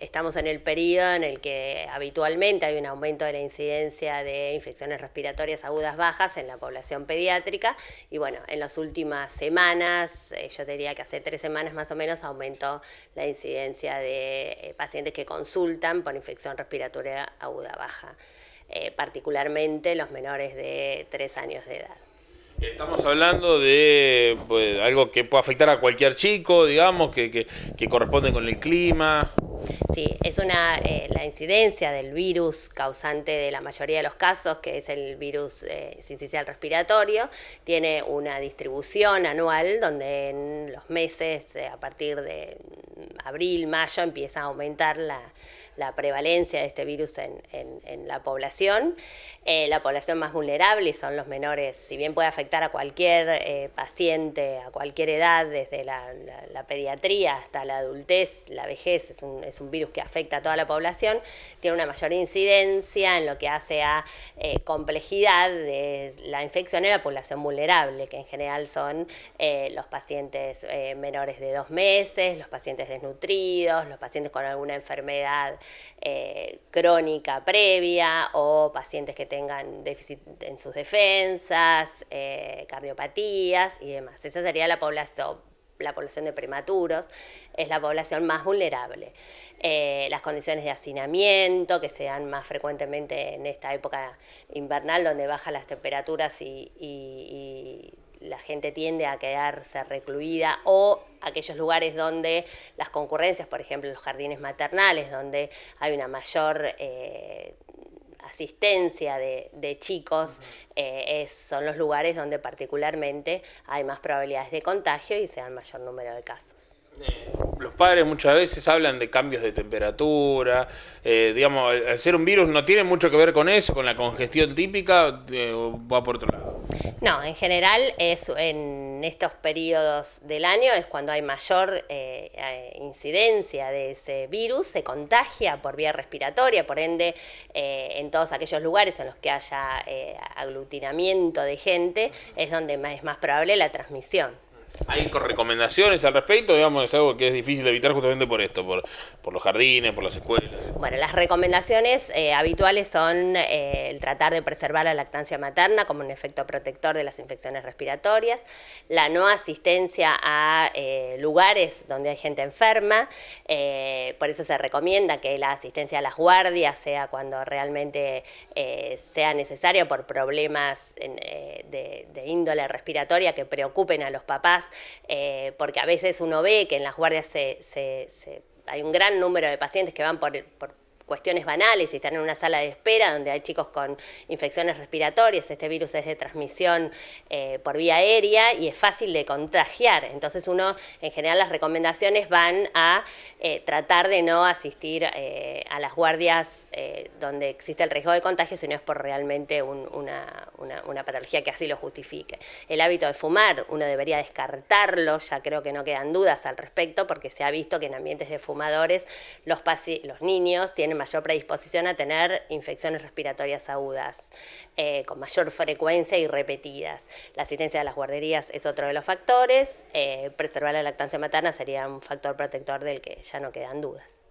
Estamos en el periodo en el que habitualmente hay un aumento de la incidencia de infecciones respiratorias agudas bajas en la población pediátrica y bueno, en las últimas semanas, eh, yo diría que hace tres semanas más o menos, aumentó la incidencia de eh, pacientes que consultan por infección respiratoria aguda baja, eh, particularmente los menores de tres años de edad. Estamos hablando de pues, algo que puede afectar a cualquier chico, digamos, que corresponde con el clima. Sí, es una, eh, la incidencia del virus causante de la mayoría de los casos, que es el virus eh, sincicial respiratorio, tiene una distribución anual donde en los meses, eh, a partir de abril, mayo, empieza a aumentar la, prevalencia de este virus en, la población. Eh, la población más vulnerable son los menores, si bien puede afectar a cualquier eh, paciente, a cualquier edad, desde la, pediatría hasta la adultez, la vejez, es un, virus que afecta a toda la población, tiene una mayor incidencia en lo que hace a eh, complejidad de la infección en la población vulnerable, que en general son los pacientes menores de dos meses, los pacientes desnutridos, los pacientes con alguna enfermedad eh, crónica previa o pacientes que tengan déficit en sus defensas, eh, cardiopatías y demás. Esa sería la población de prematuros es la población más vulnerable. Eh, las condiciones de hacinamiento que se dan más frecuentemente en esta época invernal donde bajan las temperaturas y la gente tiende a quedarse recluida o aquellos lugares donde las concurrencias, por ejemplo, los jardines maternales, donde hay una mayor eh, asistencia de, chicos, eh, son los lugares donde particularmente hay más probabilidades de contagio y se dan mayor número de casos. Eh, los padres muchas veces hablan de cambios de temperatura, eh, digamos, al ser un virus no tiene mucho que ver con eso, con la congestión típica, eh, va por otro lado. No, en general es en estos periodos del año es cuando hay mayor incidencia de ese virus, se contagia por vía respiratoria, por ende en todos aquellos lugares en los que haya aglutinamiento de gente es donde es más probable la transmisión. ¿Hay recomendaciones al respecto? Digamos, es algo que es difícil evitar justamente por esto, por, los jardines, por las escuelas. Bueno, las recomendaciones eh, habituales son eh, el tratar de preservar la lactancia materna como un efecto protector de las infecciones respiratorias, la no asistencia a eh, lugares donde hay gente enferma, por eso se recomienda que la asistencia a las guardias sea cuando realmente sea necesario por problemas de índole respiratoria que preocupen a los papás eh, porque a veces uno ve que en las guardias hay un gran número de pacientes que van por cuestiones banales, si están en una sala de espera donde hay chicos con infecciones respiratorias, este virus es de transmisión eh, por vía aérea y es fácil de contagiar. Entonces uno, en general las recomendaciones van a eh, tratar de no asistir eh, a las guardias donde existe el riesgo de contagio, sino es por realmente una, patología que así lo justifique. El hábito de fumar, uno debería descartarlo, ya creo que no quedan dudas al respecto, porque se ha visto que en ambientes de fumadores los, los niños tienen mayor predisposición a tener infecciones respiratorias agudas, eh, con mayor frecuencia y repetidas. La asistencia a las guarderías es otro de los factores, eh, preservar la lactancia materna sería un factor protector del que ya no quedan dudas.